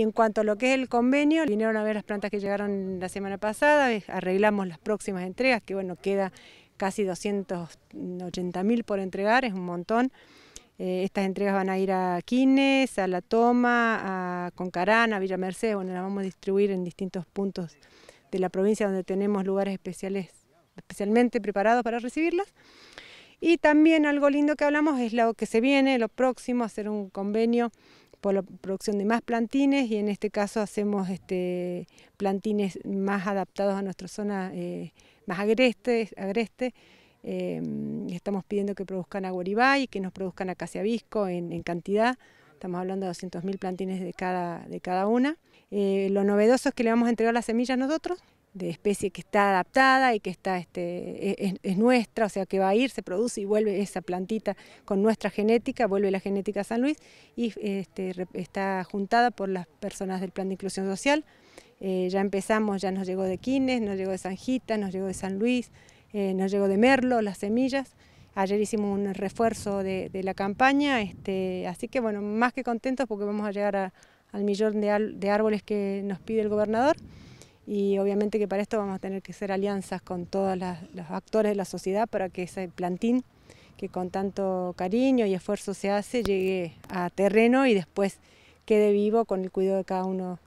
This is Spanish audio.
En cuanto a lo que es el convenio, vinieron a ver las plantas que llegaron la semana pasada, eh, arreglamos las próximas entregas, que bueno, queda casi 280.000 mil por entregar, es un montón. Eh, estas entregas van a ir a Quines, a La Toma, a Concarán, a Villa Mercedes, bueno, las vamos a distribuir en distintos puntos de la provincia donde tenemos lugares especiales, especialmente preparados para recibirlas. Y también algo lindo que hablamos es lo que se viene, lo próximo, hacer un convenio por la producción de más plantines y en este caso hacemos este, plantines más adaptados a nuestra zona eh, más agreste. agreste. Em, estamos pidiendo que produzcan aguaribay, y que nos produzcan acaciabisco en, en cantidad. Estamos hablando de 200.000 plantines de cada, de cada una. Eh, lo novedoso es que le vamos a entregar las semillas nosotros de especie que está adaptada y que está, este, e-, es, nuestra, o sea que va a ir, se produce y vuelve esa plantita con nuestra genética, vuelve la genética a San Luis y este, está juntada por las personas del Plan de Inclusión Social. Eh, ya empezamos, ya nos llegó de Quines, nos llegó de Sanjita, nos llegó de San Luis, eh, nos llegó de Merlo, las semillas. Ayer hicimos un refuerzo de, la campaña, este, así que bueno, más que contentos porque vamos a llegar al millón de árboles que nos pide el gobernador y obviamente que para esto vamos a tener que hacer alianzas con todos los actores de la sociedad para que ese plantín que con tanto cariño y esfuerzo se hace llegue a terreno y después quede vivo con el cuidado de cada uno